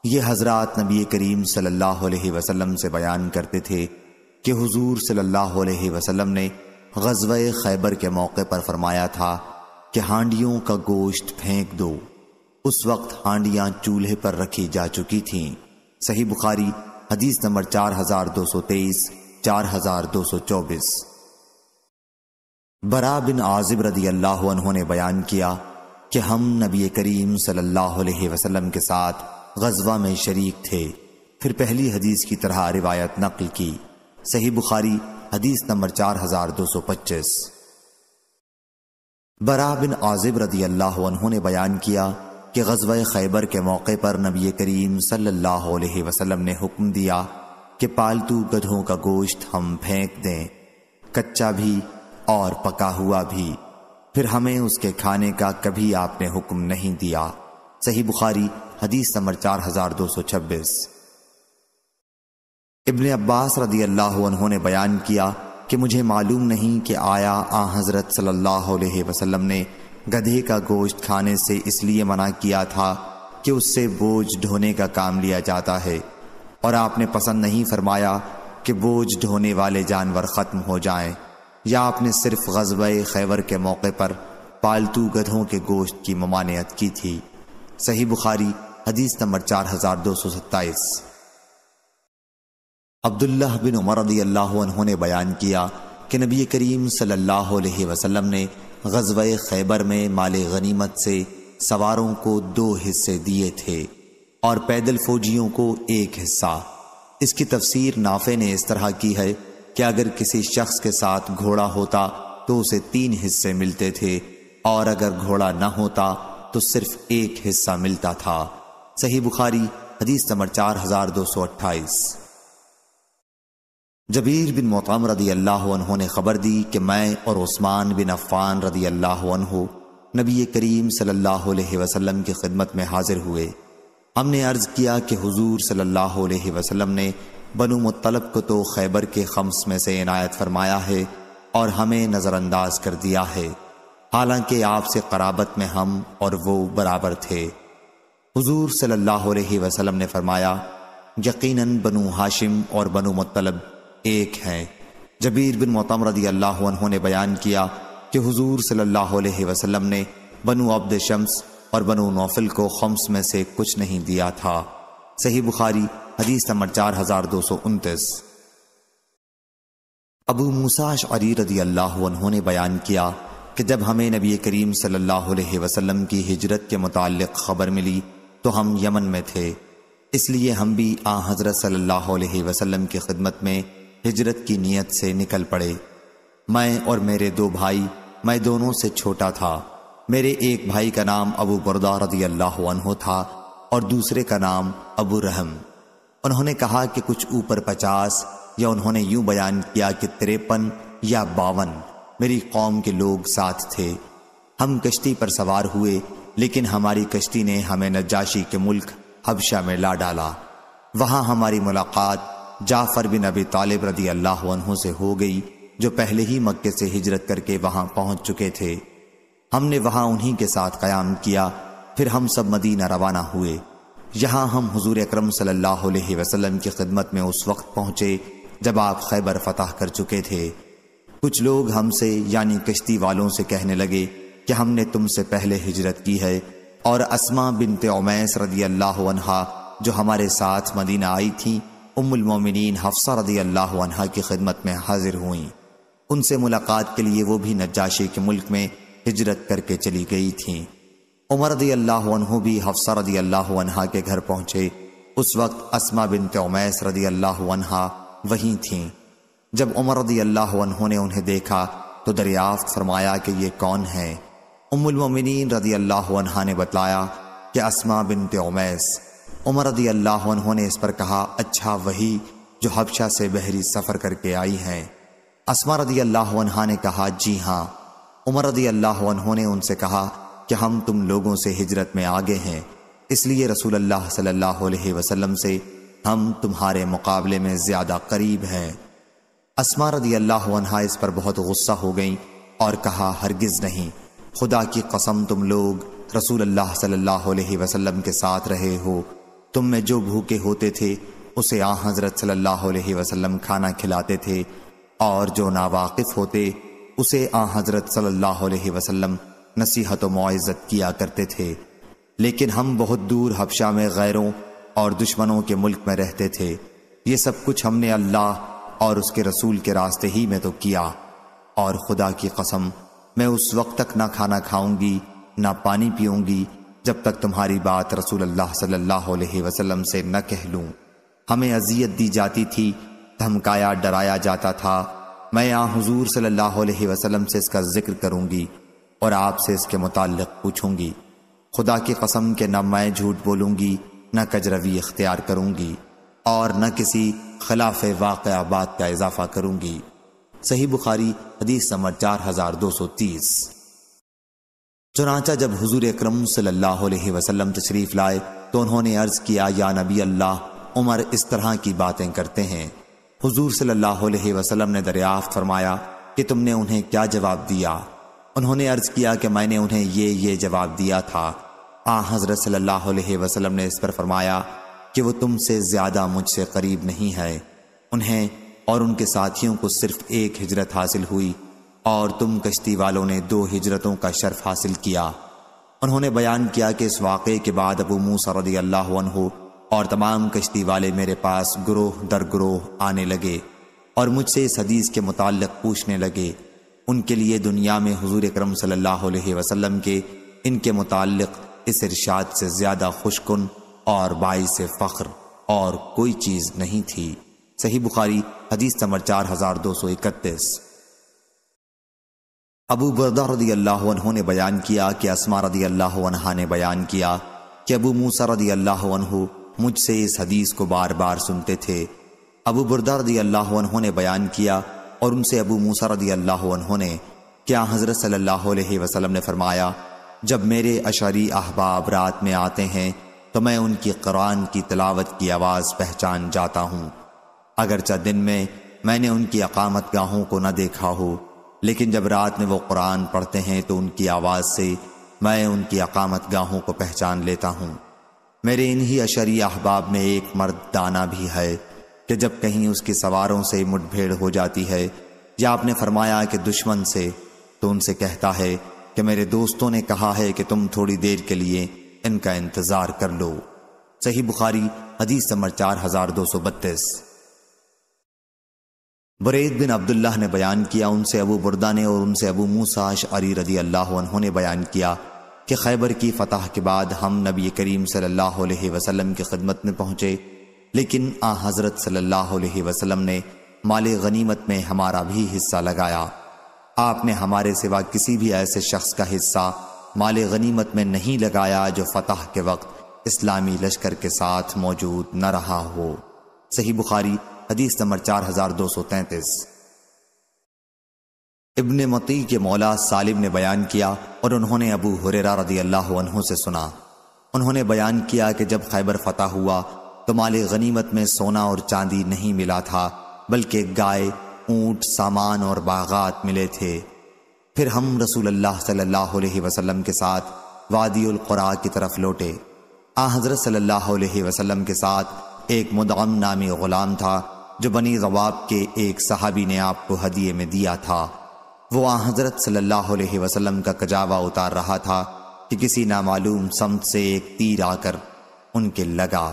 ये हजरत नबी करीम सल्लल्लाहु अलैहि वसल्लम से बयान करते थे कि हुजूर सल्लल्लाहु अलैहि वसल्लम ने गजब खैबर के मौके पर फरमाया था कि हांडियों का गोश्त फेंक दो उस वक्त हांडियां चूल्हे पर रखी जा चुकी थीं सही बुखारी हदीस नंबर चार हजार दो सौ तेईस चार हजार दो सौ चौबीस बरा बिन आजिब रदी अल्लाह उन्होंने बयान किया कि हम नबी करीम सल्लल्लाहु अलैहि वसल्लम के साथ गजवा में शरीक थे फिर पहली हदीस की तरह रिवायत नकल की सही बुखारी हदीस नंबर चार हजार दो सौ पच्चीस बरा बिन आजिब रदी अल्लाह उन्होंने बयान किया कि गजवा खैबर के मौके पर नबी करीम सल्लल्लाहु अलैहि ने हुक्म दिया कि पालतू गधों का गोश्त हम फेंक दें कच्चा भी और पका हुआ भी फिर हमें उसके खाने का कभी आपने हुक्म नहीं दिया सही बुखारी हदीस नंबर चार हजार दो सौ छब्बीस इबन अब्बास रदी अल्लाह ने बयान किया कि मुझे मालूम नहीं कि आया आ हज़रत सल्लल्लाहु वसलम ने गधे का गोश्त खाने से इसलिए मना किया था कि उससे बोझ ढोने का काम लिया जाता है और आपने पसंद नहीं फरमाया कि बोझ ढोने वाले जानवर ख़त्म हो जाएं या आपने सिर्फ गजब खैबर के मौके पर पालतू गधों के गोश्त की ममानियत की थी सही बुखारी हदीस नंबर चार हजार दो सौ सत्ताईस अब्दुल्लाह बिन उमर रदी अल्लाह बयान किया कि नबी करीम सल्लल्लाहु अलैहि वसल्लम ने गजब खैबर में माल गनीमत से सवारों को दो हिस्से दिए थे और पैदल फौजियों को एक हिस्सा इसकी तफसीर नाफे ने इस तरह की है कि अगर किसी शख्स के साथ घोड़ा होता तो उसे तीन हिस्से मिलते थे और अगर घोड़ा न होता तो सिर्फ एक हिस्सा मिलता था सही बुखारी हदीस नंबर चार हजार दो सौ अट्ठाईस जबीर बिन मोतम रदी अल्लाह ने खबर दी कि मैं और उस्मान बिन अफ़ान रदी अल्लाह नबी करीम सल्लल्लाहु अलैहि वसल्लम की खिदमत में हाजिर हुए हमने अर्ज किया कि हुजूर सल्लल्लाहु अलैहि वसल्लम ने बनु मुतलब को तो खैबर के खम्स में से इनायत फरमाया है और हमें नज़रअंदाज कर दिया है हालांकि आपसे कराबत में हम और वो बराबर थे हजूर सल्लाह वसलम ने फरमाया यकीन बनु हाशिम और बनु मतलब एक हैं जबीर बिन मोतम रदी अल्लाह ने बयान किया कि हजूर सल्लाह वसलम ने बनु अब्द शम्स और बनु नौफिल को खम्स में से कुछ नहीं दिया था सही बुखारी हदीस नंबर चार हजार दो सौ उनतीस अबू मुसाश अरी रदी अल्लाह ने बयान किया कि जब हमें नबी करीम सल्लल्लाहु अलैहि वसल्लम की हिजरत के मुतालिक खबर मिली तो हम यमन में थे इसलिए हम भी आ हजरत सल्लल्लाहु अलैहि वसल्लम की खिदमत में हिजरत की नीयत से निकल पड़े मैं और मेरे दो भाई मैं दोनों से छोटा था मेरे एक भाई का नाम अबू बरदा रदी अल्लाह था और दूसरे का नाम अबू रहम उन्होंने कहा कि कुछ ऊपर पचास या उन्होंने यूं बयान किया कि तिरपन या बावन मेरी कौम के लोग साथ थे हम कश्ती पर सवार हुए लेकिन हमारी कश्ती ने हमें नजाशी के मुल्क हबशा में ला डाला वहां हमारी मुलाकात जाफर बिन अबी तालिब रदी अल्लाह से हो गई जो पहले ही मक्के से हिजरत करके वहां पहुंच चुके थे हमने वहां उन्हीं के साथ कयाम किया फिर हम सब मदीना रवाना हुए यहाँ हम हुजूर अकरम सल्लल्लाहु अलैहि वसल्लम की खिदमत में उस वक्त पहुंचे जब आप खैबर फतह कर चुके थे कुछ लोग हमसे यानी कश्ती वालों से कहने लगे कि हमने तुमसे पहले हिजरत की है और असमा बिनते उमैस रदी अल्लाह जो हमारे साथ मदीना आई थी उम्मिन हफ्सा रदी अल्लाह की खिदमत में हाजिर हुई उनसे मुलाकात के लिए वो भी नजाशी के मुल्क में हिजरत करके चली गई थीं उमर रदी अल्लाह भी हफ्सा रदी अल्लाह अनहा के घर पहुंचे उस वक्त असमा बिन तोमैस रदी अल्लाह अनहा वहीं थीं जब उमर रदी अल्लाह ने उन्हें देखा तो दरियाफ्त फरमाया कि ये कौन है उमुलमिन रदी अल्लाह अनहा ने बताया कि असमा बिन तोमैस उमर रदी अल्लाह ने इस पर कहा अच्छा वही जो हबशा से बहरी सफ़र करके आई हैं असमा रदी अल्लाह ने कहा जी हाँ उमर रदी अल्लाह ने उनसे कहा कि हम तुम लोगों से हिजरत में आगे हैं इसलिए रसूल अल्लाह सल्लल्लाहु अलैहि वसल्लम से हम तुम्हारे मुकाबले में ज्यादा करीब हैं असमा रदी अल्लाह इस पर बहुत गुस्सा हो गई और कहा हरगिज नहीं खुदा की कसम तुम लोग रसूल अल्लाह सल्लल्लाहु अलैहि वसल्लम के साथ रहे हो तुम में जो भूखे होते थे उसे आ हजरत सल्लल्लाहु अलैहि वसल्लम खाना खिलाते थे और जो नावाकिफ होते उसे आ हजरत सल्लल्लाहु अलैहि वसल्लम नसीहत मुआज़त किया करते थे लेकिन हम बहुत दूर हबशा में गैरों और दुश्मनों के मुल्क में रहते थे ये सब कुछ हमने अल्लाह और उसके रसूल के रास्ते ही में तो किया और खुदा की कसम मैं उस वक्त तक ना खाना खाऊंगी ना पानी पीऊंगी जब तक तुम्हारी बात रसूल अल्लाह सल्लल्लाहु अलैहि वसल्लम से न कह लूं हमें अजियत दी जाती थी धमकाया डराया जाता था मैं यहाँ हुजूर सल्लल्लाहु अलैहि वसल्लम से इसका जिक्र करूंगी और आपसे इसके मुतालिक पूछूंगी खुदा की कसम के न मैं झूठ बोलूंगी न कजरवी इख्तियार करूंगी और न किसी खिलाफ वाक़ बात का इजाफा करूंगी सही बुखारी हदीस नंबर चार हजार दो सौ तीस चुनाचा जब हजूर अक्रम सल्लाम तशरीफ लाए तो उन्होंने अर्ज किया या नबी अल्लाह उमर इस तरह की बातें करते हैं हजूर सल्लल्लाहु वसलम ने दरियाफ्त फरमाया कि तुमने उन्हें क्या जवाब दिया उन्होंने अर्ज किया कि मैंने उन्हें ये ये जवाब दिया था आ हजरत सल्लल्लाहु अलैहि वसल्लम ने इस पर फरमाया कि वो तुमसे ज़्यादा मुझसे करीब नहीं है उन्हें और उनके साथियों को सिर्फ एक हिजरत हासिल हुई और तुम कश्ती वालों ने दो हिजरतों का शर्फ हासिल किया उन्होंने बयान किया कि इस वाक़े के बाद अबू मूसा रदी अल्लाह और तमाम कश्ती वाले मेरे पास ग्रोह दर ग्रोह आने लगे और मुझसे इस हदीस के मुतालक पूछने लगे उनके लिए दुनिया में हजूर करम सल्लाम के इनके मुतल इस इर्शाद से ज़्यादा खुशकुन और से फ़ख्र और कोई चीज़ नहीं थी सही बुखारी हदीस नंबर चार हजार दो सौ इकतीस अबू बरदा रदी अल्लाह ने बयान किया कि असमा रदी अल्लाह ने बयान किया कि अबू मूसा रदी अल्लाह मुझसे इस हदीस को बार बार सुनते थे अबू बरदा रदी अल्लाह ने बयान किया और उनसे अबू मूसा रदी अल्लाह ने क्या हज़रत सल्लल्लाहु अलैहि वसल्लम ने फरमाया जब मेरे अशरी अहबाब रात में आते हैं तो मैं उनकी कुरान की तलावत की आवाज़ पहचान जाता हूँ अगरचा दिन में मैंने उनकी अकामत गाहों को न देखा हो लेकिन जब रात में वो कुरान पढ़ते हैं तो उनकी आवाज़ से मैं उनकी अकामत गाहों को पहचान लेता हूँ मेरे इन्हीं अशरी अहबाब में एक मर्द दाना भी है कि जब कहीं उसके सवारों से मुठभेड़ हो जाती है या आपने फरमाया कि दुश्मन से तो उनसे कहता है कि मेरे दोस्तों ने कहा है कि तुम थोड़ी देर के लिए इनका इंतजार कर लो सही बुखारी हदीस नंबर चार हजार दो सौ बत्तीस बरेद बिन अब्दुल्लाह ने बयान किया उनसे अबू बुरदा ने और उनसे अबू मूसाश अरी रदी अल्लाह ने बयान किया कि खैबर की फतह के बाद हम नबी करीम सल्लल्लाहु अलैहि वसल्लम की खिदमत में पहुंचे लेकिन आ हजरत सल्लल्लाहु अलैहि वसल्लम ने माल गनीमत में हमारा भी हिस्सा लगाया आपने हमारे सिवा किसी भी ऐसे शख्स का हिस्सा माल गनीमत में नहीं लगाया जो फतह के वक्त इस्लामी लश्कर के साथ मौजूद न रहा हो सही बुखारी हदीस नंबर चार हजार दो सौ तैतीस इबन मती के मौला सालिब ने बयान किया और उन्होंने अबू हुरेरा रदी अल्लाह से सुना उन्होंने बयान किया कि जब खैबर फतह हुआ माले गनीमत में सोना और चांदी नहीं मिला था बल्कि गाय ऊंट सामान और बागात मिले थे फिर हम रसूल अल्लाह सल्लल्लाहु अलैहि वसल्लम के साथ वादी कुरा की तरफ लौटे आ हजरत सल्लल्लाहु अलैहि वसल्लम के साथ एक मुदाम नामी गुलाम था जो बनी रवाब के एक सहाबी ने आपको हदिये में दिया था वो आ हजरत सल्लल्लाहु अलैहि वसल्लम का कजावा उतार रहा था कि किसी नामालूम समत से एक तीर आकर उनके लगा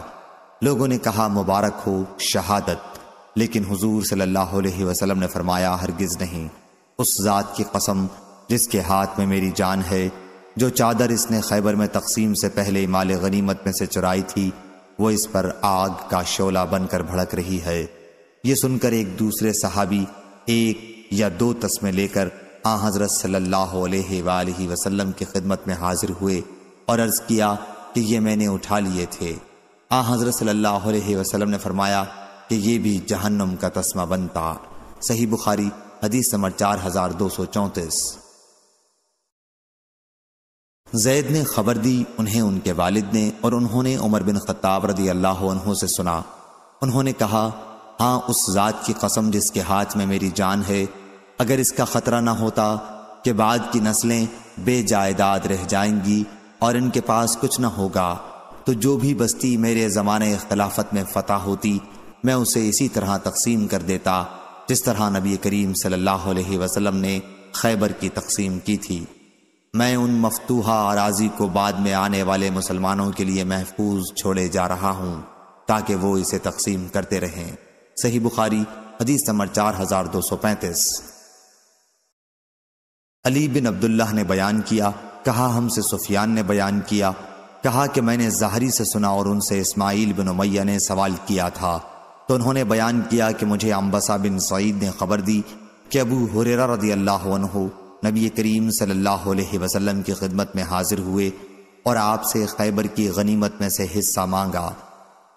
लोगों ने कहा मुबारक हो शहादत लेकिन हुजूर सल्लल्लाहु अलैहि वसल्लम ने फरमाया हरगिज नहीं उस ज़ात की कसम जिसके हाथ में मेरी जान है जो चादर इसने खैबर में तकसीम से पहले माल गनीमत में से चुराई थी वो इस पर आग का शोला बनकर भड़क रही है ये सुनकर एक दूसरे सहाबी एक या दो तस्में लेकर आ हजरत सल्लल्लाहु अलैहि वसल्लम की खिदमत में हाजिर हुए और अर्ज़ किया कि ये मैंने उठा लिए थे आ हज़रत सल्लल्लाहु अलैहि वसल्लम ने फरमाया कि ये भी जहन्नम का तस्मा बनता सही बुखारी हदीस नंबर चार हजार दो सौ चौंतीस जैद ने खबर दी उन्हें उनके वालिद ने और उन्होंने उमर बिन खत्ताब रदी अल्लाह से सुना उन्होंने कहा हाँ उस जात की कसम जिसके हाथ में मेरी जान है अगर इसका खतरा ना होता कि बाद की नस्लें बेजायदाद रह जाएंगी और इनके पास कुछ ना होगा तो जो भी बस्ती मेरे ज़माने खिलाफत में फतह होती मैं उसे इसी तरह तकसीम कर देता जिस तरह नबी करीम सल्लल्लाहु अलैहि वसल्लम ने खैबर की तकसीम की थी मैं उन मफतूहा आराजी को बाद में आने वाले मुसलमानों के लिए महफूज छोड़े जा रहा हूँ ताकि वो इसे तकसीम करते रहें सही बुखारी हदीस नंबर चार हजार दो सौ पैंतीस अली बिन अब्दुल्ला ने बयान किया कहा हमसे सुफियान ने बयान किया कहा कि मैंने जहरी से सुना और उनसे इस्माइल बिन उमैया ने सवाल किया था तो उन्होंने बयान किया कि मुझे अम्बसा बिन सईद ने खबर दी कि अबू हुरेरा रदी अल्लाह नबी करीम सल्लल्लाहु अलैहि वसल्लम की खिदमत में हाजिर हुए और आपसे खैबर की गनीमत में से हिस्सा मांगा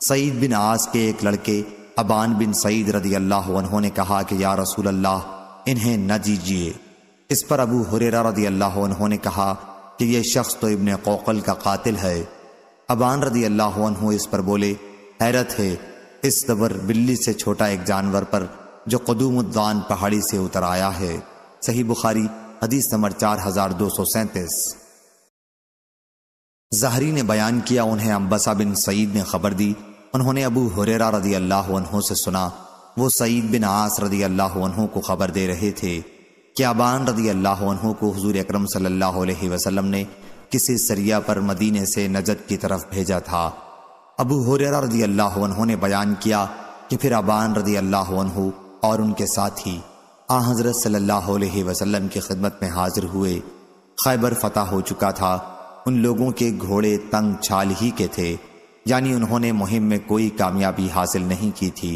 सईद बिन आस के एक लड़के अबान बिन सईद रदी अल्लाह ने कहा कि या रसूल अल्लाह इन्हें न दीजिए इस पर अबू हुरेरा रदी अल्लाह ने कहा कि यह शख्स तो इबन कोकल का कातिल है अबान रदी अल्लाह इस पर बोले हैरत है इस दबर बिल्ली से छोटा एक जानवर पर जो कदूमुद्दान पहाड़ी से उतर आया है सही बुखारी हदीस नंबर चार हजार दो सौ सैंतीस जहरी ने बयान किया उन्हें अम्बसा बिन सईद ने खबर दी उन्होंने अबू हुरेरा रदी अल्लाह से सुना वो सईद बिन आस रदी अल्लाह को खबर दे रहे थे क्याबान रदी अल्लाह को हजूर अक्रम सल्लल्लाहु ने किसी सरिया पर मदीने से नजद की तरफ भेजा था अबू हुररा रदी अल्लाह ने बयान किया कि फिर अबान रदी अल्लाह और उनके साथी आ हजरत सल्लाम की खिदमत में हाजिर हुए खैबर फतह हो चुका था उन लोगों के घोड़े तंग छाल ही के थे यानी उन्होंने मुहिम में कोई कामयाबी हासिल नहीं की थी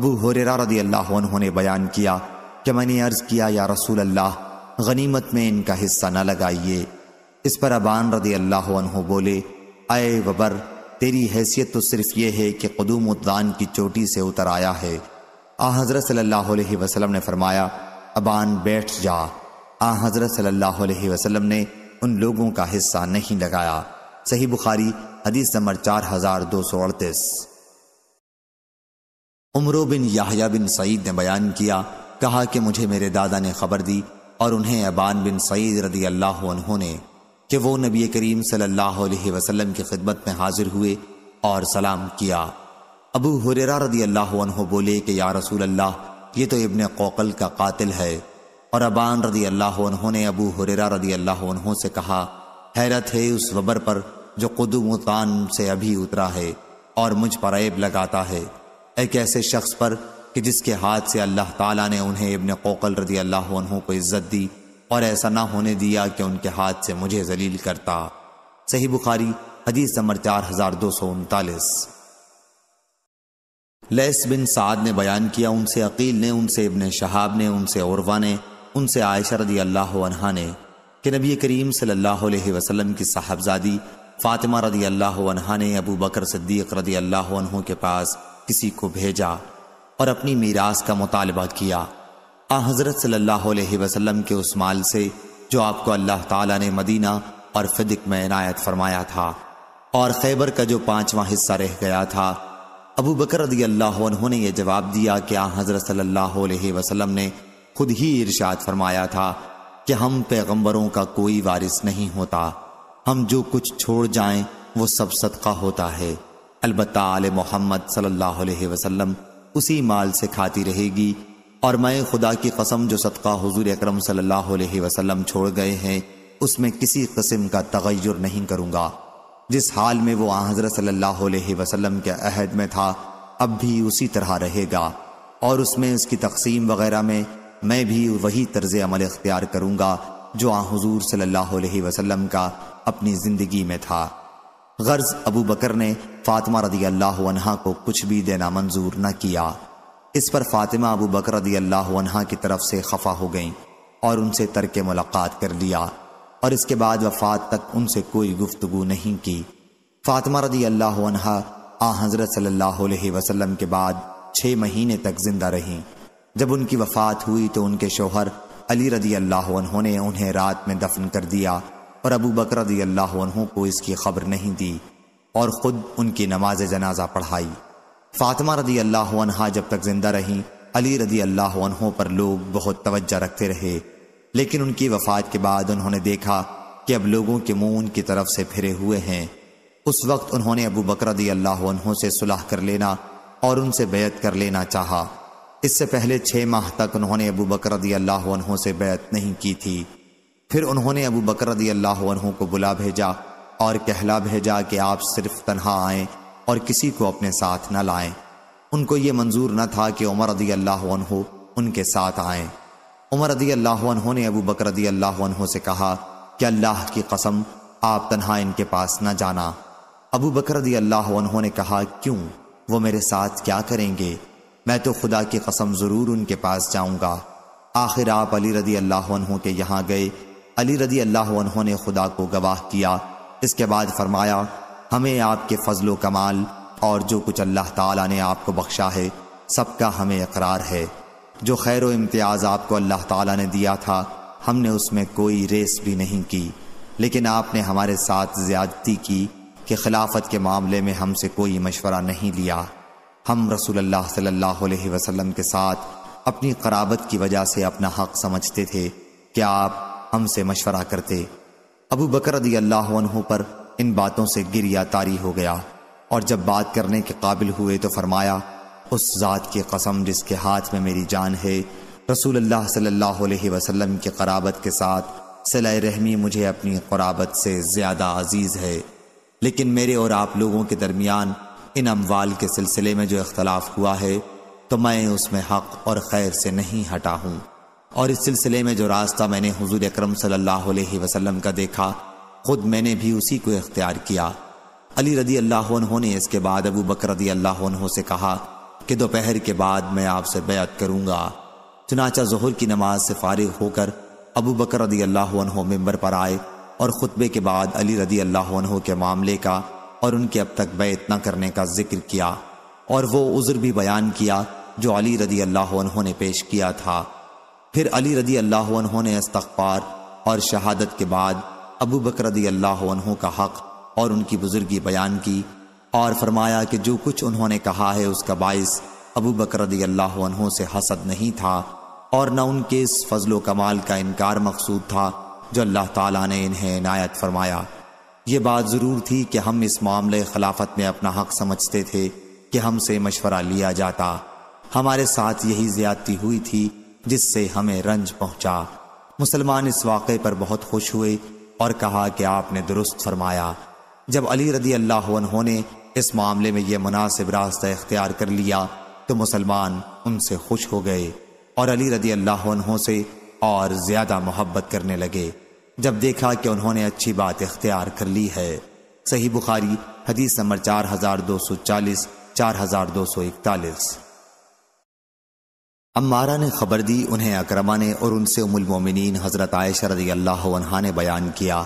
अबू हुररा रदी अल्लाह ने बयान किया कि मैंने अर्ज किया या रसूल अल्लाह गनीमत में इनका हिस्सा न लगाइए इस पर अबान रदी अल्लाह बोले अय वबर तेरी हैसियत तो सिर्फ ये है कि कदूम उद्दान की चोटी से उतर आया है आ हजरत सल्लल्लाहु अलैहि वसल्लम ने फरमाया अबान बैठ जा आ हजरत सल्लल्लाहु अलैहि वसल्लम ने उन लोगों का हिस्सा नहीं लगाया सही बुखारी हदीस नंबर चार हजार दो सौ अड़तीस उमरो बिन याहिया बिन सईद ने बयान किया कहा कि मुझे मेरे दादा ने खबर दी और उन्हें अबान बिन सईद रदी अल्लाह ने कि वो नबी करीम सल्लल्लाहु अलैहि वसल्लम की खिदमत में हाजिर हुए और सलाम किया अबू हुरेरा रदी अल्लाह बोले कि या रसूल अल्लाह ये तो इबन कोकल का कातिल है और अबान रदी अल्लाह ने अबू हुरेरा रदी अल्लाह से कहा हैरत है उस वबर पर जो कुदुमुतान से अभी उतरा है और मुझ पर ऐब लगाता है एक ऐसे शख्स पर कि जिसके हाथ से अल्लाह ताला ने उन्हें इबन कोकल रदी अल्लाह को इज्जत दी और ऐसा ना होने दिया कि उनके हाथ से मुझे जलील करता सही बुखारी हदीस नंबर चार हजार दो सौ उनतालीस लेस बिन साद ने बयान किया उनसे अकील ने उनसे इबन शहाब ने उनसे औरवा ने उनसे आयशा रदी अल्लाह ने कि नबी करीम सल्लल्लाहु अलैहि की साहबजादी फातिमा रदी अल्लाह ने अबू बकर सिद्दीक रदी अल्लाह के पास किसी को भेजा और अपनी मीरास का मुतालबा किया आ हजरत सल्लाम के उस माल से जो आपको अल्लाह तला ने मदीना और फिदिक में इनायत फरमाया था और खैबर का जो पांचवा हिस्सा रह गया था अबू बकर ने यह जवाब दिया कि आ हजरत सल्लाम ने खुद ही इर्शाद फरमाया था कि हम पैगंबरों का कोई वारिस नहीं होता हम जो कुछ छोड़ जाएं वो सब सदका होता है अलबत् आल मोहम्मद सल्लल्लाहु अलैहि वसल्लम उसी माल से खाती रहेगी और मैं खुदा की कसम जो सदका हजूर अक्रम सल्लाम छोड़ गए हैं उसमें किसी कस्म का तगैर नहीं करूँगा जिस हाल में वो हजरत सल्ला वसलम के अहद में था अब भी उसी तरह रहेगा और उसमें उसकी तकसीम वगैरह में मैं भी वही तर्ज अमल इख्तियार करूँगा जो आज़ूर सल्ला वसलम का अपनी ज़िंदगी में था गर्ज अबू बकर ने फातिमा रदी अल्लाह अनहा को कुछ भी देना मंजूर न किया इस पर फातिमा अबू बकर रदी अल्लाह अनहा की तरफ से खफा हो गईं और उनसे तर्क मुलाकात कर लिया और इसके बाद वफात तक उनसे कोई गुफ्तगु नहीं की फातिमा रदी अल्लाह अनहा आ हज़रत सल्लल्लाहु अलैहि के बाद छः महीने तक जिंदा रहीं जब उनकी वफात हुई तो उनके शोहर अली रदी अल्लाह ने उन्हें रात में दफन कर दिया और अबू बकर को इसकी खबर नहीं दी और ख़ुद उनकी नमाज जनाजा पढ़ाई फातिमा रदी अल्लाह जब तक जिंदा रहीं अली रदी अल्लाह पर लोग बहुत तवज्जा रखते रहे लेकिन उनकी वफात के बाद उन्होंने देखा कि अब लोगों के मुंह उनकी तरफ से फिरे हुए हैं उस वक्त उन्होंने अबू बकर से सुलह कर लेना और उनसे बैत कर लेना चाह इससे पहले छह माह तक उन्होंने अबू बकर से बैत नहीं की थी फिर उन्होंने अबू बकर रदी अल्लाह को बुला भेजा और कहला भेजा कि आप सिर्फ तनहा आए और किसी को अपने साथ न लाएं उनको ये मंजूर न था कि उमर रदी अल्लाह उनके साथ आए उमर रदी अल्लाह ने अबू बकर रदी अल्लाह से कहा कि अल्लाह की कसम आप तनहा इनके पास न जाना अबू बकर रदी अल्लाह ने कहा क्यों वो मेरे साथ क्या करेंगे मैं तो खुदा की कसम ज़रूर उनके पास जाऊंगा आखिर आप अली रदी अल्लाह के यहाँ गए अली रदी अल्लाह ने खुदा को गवाह किया इसके बाद फरमाया हमें आपके फजलो कमाल और जो कुछ अल्लाह ताला ने आपको बख्शा है सबका हमें इकरार है जो खैर इम्तियाज़ आपको अल्लाह ताला ने दिया था हमने उसमें कोई रेस भी नहीं की लेकिन आपने हमारे साथ ज्यादती की कि खिलाफत के मामले में हमसे कोई मशवरा नहीं लिया हम रसूल अल्लाह सल्लल्लाहु अलैहि वसल्लम के साथ अपनी कराबत की वजह से अपना हक समझते थे क्या आप हमसे मशवरा करते अबू बकर रदी अल्लाह पर इन बातों से गिरिया तारी हो गया और जब बात करने के काबिल हुए तो फरमाया उस ज़ात की कसम जिसके हाथ में मेरी जान है रसूल अल्लाह सल्लल्लाहु अलैहि वसल्लम की कराबत के साथ सिलाई रहमी मुझे अपनी कराबत से ज़्यादा अजीज़ है लेकिन मेरे और आप लोगों के दरमियान इन अमवाल के सिलसिले में जो इख्तलाफ हुआ है तो मैं उसमें हक और खैर से नहीं हटा हूँ और इस सिलसिले में जो रास्ता मैंने हुजूर अकरम सल्लल्लाहु अलैहि वसल्लम का देखा खुद मैंने भी उसी को इख्तियार किया अली रदी अल्लाह ने इसके बाद अबू बकर रदी अल्लाह से कहा कि दोपहर के बाद मैं आपसे बैत करूंगा चुनाचा जहर की नमाज से फारिग होकर अबू बकर रदी अल्लाह मेम्बर पर आए और ख़ुतबे के बाद अली रदी अल्लाह के मामले का और उनके अब तक बैत न करने का जिक्र किया और वो उज़र भी बयान किया जो अली रदी अल्लाह ने पेश किया था फिर अली रदी अल्लाह ने इस्तार और शहादत के बाद अबू बकर रदी अल्लाह का हक और उनकी बुजुर्गी बयान की और फरमाया कि जो कुछ उन्होंने कहा है उसका बायस अबू बकर रदी अल्लाह से हसद नहीं था और न उनके इस फजलो कमाल का इनकार मकसूद था जो अल्लाह तला ने इन्हें इनायत फरमाया ये बात ज़रूर थी कि हम इस मामले खिलाफत में अपना हक समझते थे कि हमसे मशवरा लिया जाता हमारे साथ यही ज्यादती हुई थी जिससे हमें रंज पहुंचा मुसलमान इस वाक़े पर बहुत खुश हुए और कहा कि आपने दुरुस्त फरमाया जब अली रदी अल्लाह ने इस मामले में यह मुनासिब रास्ता इख्तियार कर लिया तो मुसलमान उनसे खुश हो गए और अली रदी अल्लाह से और ज़्यादा मोहब्बत करने लगे जब देखा कि उन्होंने अच्छी बात इख्तियार कर ली है सही बुखारी हदीस नंबर चार हजार दो सौ चालीस चार हजार दो सौ इकतालीस अम्मारा ने खबर दी उन्हें अक्रमा ने और उनसे उमुलमोमिन हज़रत आयशा रदी अल्लाह ने बयान किया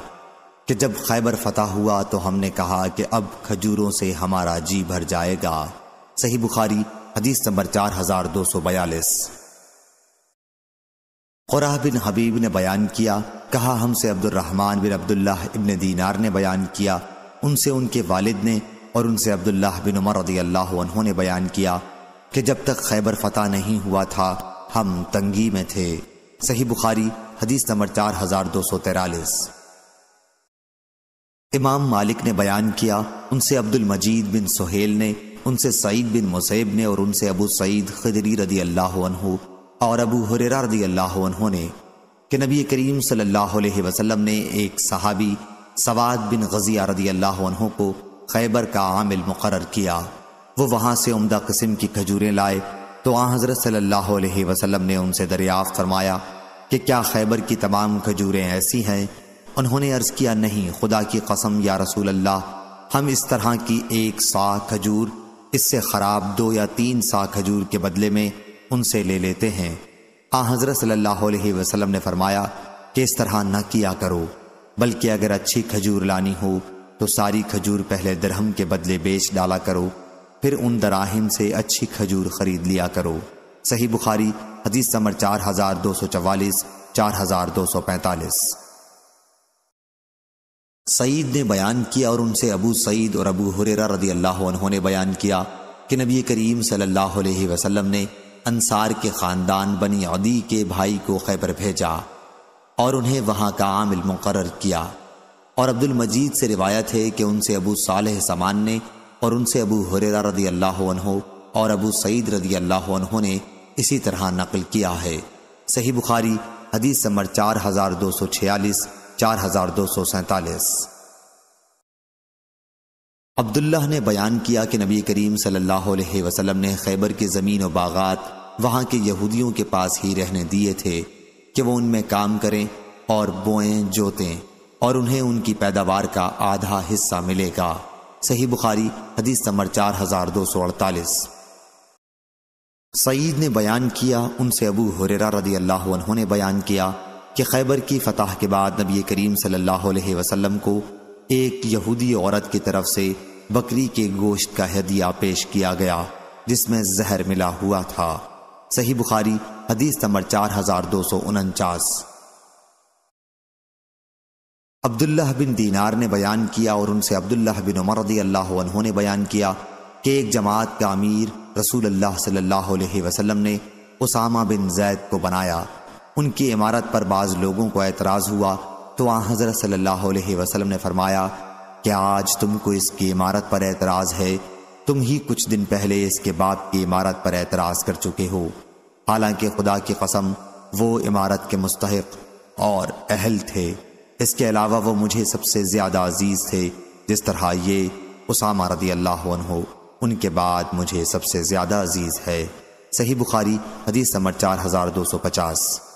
कि जब खैबर फतह हुआ तो हमने कहा कि अब खजूरों से हमारा जी भर जाएगा सही बुखारी हदीस नंबर चार हजार दो सौ बयालीस खुरा बिन हबीब ने बयान किया कहा हमसे अब्दुलरहमान बिन अब्दुल्लाह इबन दीनार ने बयान किया उनसे उनके वालिद ने और उनसे अब्दुल्लाह बिन उमर रदी अल्लाह ने बयान किया कि जब तक खैबर फतेह नहीं हुआ था हम तंगी में थे सही बुखारी हदीस नंबर चार हजार दो सौ तैरालीस इमाम मालिक ने बयान किया उनसे अब्दुल मजीद बिन सोहेल ने उनसे सईद बिन मुसैब ने और उनसे अबू सईद खदरी रदी अल्लाह और अबू हुरेरा रदी अल्लाह ने कि नबी करीम सल्लल्लाहु अलैहि वसल्लम ने एक सहाबी सवाद बिन गजिया रदी अल्लाह को खैबर का आमिल मुकर किया वो वहां से उमदा किस्म की खजूरें लाए तो आ हजरत सल्लल्लाहु अलैहि वसल्लम ने उनसे दरियाफ्त फरमाया कि क्या खैबर की तमाम खजूरें ऐसी हैं उन्होंने अर्ज किया नहीं खुदा की कसम या रसूल अल्लाह हम इस तरह की एक सा खजूर इससे खराब दो या तीन सा खजूर के बदले में उनसे ले लेते हैं आ हजरत सल्लल्लाहु अलैहि वसल्लम ने फरमाया कि इस तरह न किया करो बल्कि अगर अच्छी खजूर लानी हो तो सारी खजूर पहले दरहम के बदले बेच डाला करो फिर उन दराहिम से अच्छी खजूर खरीद लिया करो सही बुखारी हदीस समर चार हजार दो सौ चवालीस चार हजार दो सौ पैंतालीस सईद ने बयान किया और उनसे अबू सईद और अबू हुरेरा रदी अल्लाह ने बयान किया कि नबी करीम सल्लल्लाहु अलैहि वसल्लम ने अंसार के ख़ानदान बनी अदी के भाई को खैबर भेजा और उन्हें वहां का आमिल मुकर किया और अब्दुल मजीद से रिवायत है कि उनसे अबू सालह समान ने और उनसे अबू हुरेरा रदी अल्लाह और अबू सईद रदी अल्लाह ने इसी तरह नकल किया है सही बुखारी हदीस नंबर चार हजार दो सौ छियालीस चार हजार दो सौ सैतालीस अब्दुल्ला ने बयान किया कि नबी करीम सल्लल्लाहु अलैहि वसल्लम ने खैबर के ज़मीन व बागात वहाँ के यहूदियों के पास ही रहने दिए थे कि वो उनमें काम करें और बोएं जोतें और उन्हें उनकी पैदावार का आधा हिस्सा मिलेगा सही बुखारी हदीस नंबर चार हजार दो सौ अड़तालीस सईद ने बयान किया उनसे अबू हुरेरा रदी अल्लाह ने बयान किया कि खैबर की फतह के बाद नबी करीम सल्लल्लाहु अलैहि वसल्लम को एक यहूदी औरत की तरफ से बकरी के गोश्त का हदिया पेश किया गया जिसमें जहर मिला हुआ था सही बुखारी हदीस नंबर चार हजार दो सौ उनचास अब्दुल्लाह बिन दीनार ने बयान किया और उनसे अब्दुल्लाह बिन उमर रदी अल्लाह ने बयान किया कि एक जमात का अमीर रसूल अल्लाह सल्लल्लाहु अलैहि वसल्लम ने उसामा बिन जैद को बनाया उनकी इमारत पर बाज़ लोगों को एतराज़ हुआ तो आ हज़रत सल्लल्लाहु अलैहि वसल्लम ने फरमाया कि आज तुमको इसकी इमारत पर एतराज़ है तुम ही कुछ दिन पहले इसके बाप की इमारत पर एतराज़ कर चुके हो हालांकि खुदा की कसम वो इमारत के मुस्तक और अहल थे इसके अलावा वो मुझे सबसे ज़्यादा अजीज़ थे जिस तरह ये उसामा रदी अल्लाह हो उनके बाद मुझे सबसे ज़्यादा अजीज़ है सही बुखारी हदीस नंबर चार हज़ार दो सौ पचास